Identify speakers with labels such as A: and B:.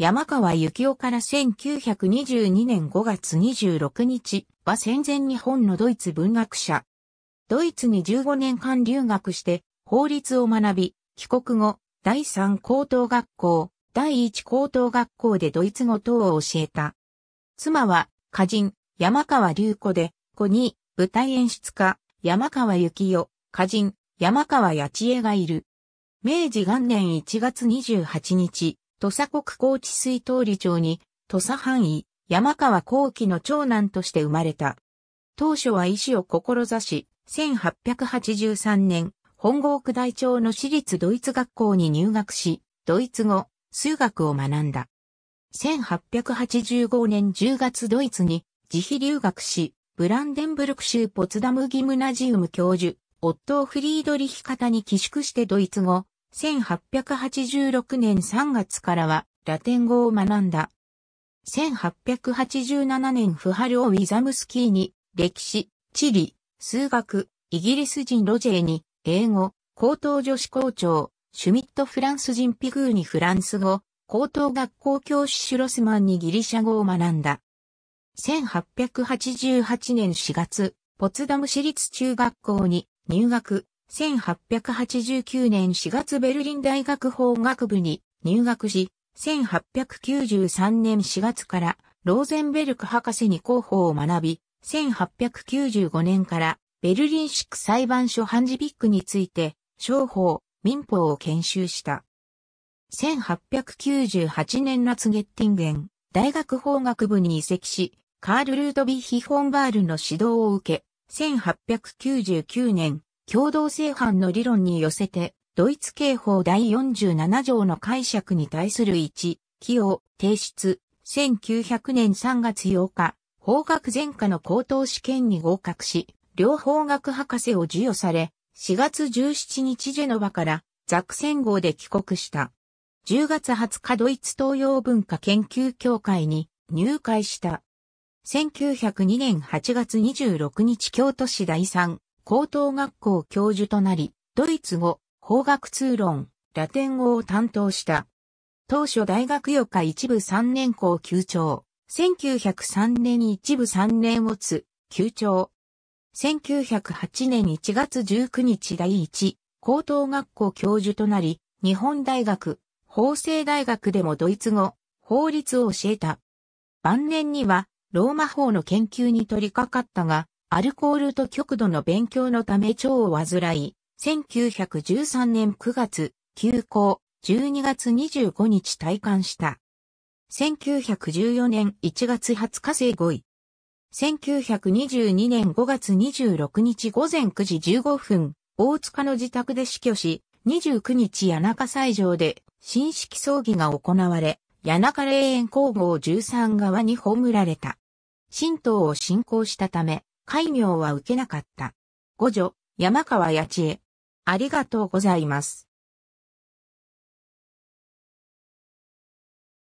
A: 山川幸男から1922年5月26日は戦前日本のドイツ文学者。ドイツに15年間留学して法律を学び、帰国後、第3高等学校、第1高等学校でドイツ語等を教えた。妻は、歌人、山川隆子で、子に、舞台演出家、山川幸夫、歌人、山川八千恵がいる。明治元年1月28日、土佐国高知水通り町に、土佐範囲、山川幸期の長男として生まれた。当初は医師を志し、1883年、本郷区大町の私立ドイツ学校に入学し、ドイツ語、数学を学んだ。1885年10月ドイツに自費留学し、ブランデンブルク州ポツダムギムナジウム教授、オットー・フリードリヒ方に寄宿してドイツ語、1886年3月からはラテン語を学んだ。1887年フハルオ・ウィザムスキーに歴史、地理、数学、イギリス人ロジェーに英語、高等女子校長、シュミットフランス人ピグーにフランス語、高等学校教師シュロスマンにギリシャ語を学んだ。1888年4月、ポツダム市立中学校に入学、1889年4月ベルリン大学法学部に入学し、1893年4月からローゼンベルク博士に広報を学び、1895年からベルリンック裁判所ハンジビックについて、商法、民法を研修した。1898年夏ゲッティンゲン、大学法学部に移籍し、カール・ルートビヒ・ホンバールの指導を受け、1899年、共同正犯の理論に寄せて、ドイツ刑法第47条の解釈に対する一、起用、提出、1900年3月8日、法学前科の高等試験に合格し、両法学博士を授与され、4月17日ジェノバからザクセン号で帰国した。10月20日ドイツ東洋文化研究協会に入会した。1902年8月26日京都市第3高等学校教授となり、ドイツ語、法学通論、ラテン語を担当した。当初大学予科一部3年校休長。1903年に一部3年をつ、休長。1908年1月19日第一、高等学校教授となり、日本大学、法政大学でもドイツ語、法律を教えた。晩年には、ローマ法の研究に取り掛かったが、アルコールと極度の勉強のため腸を患い、1913年9月、休校、12月25日退官した。1914年1月20日生5位。1922年5月26日午前9時15分、大塚の自宅で死去し、29日谷中斎場で、新式葬儀が行われ、谷中霊園皇后13側に葬られた。神道を信仰したため、戒名は受けなかった。五女、山川八千恵。ありがとうございます。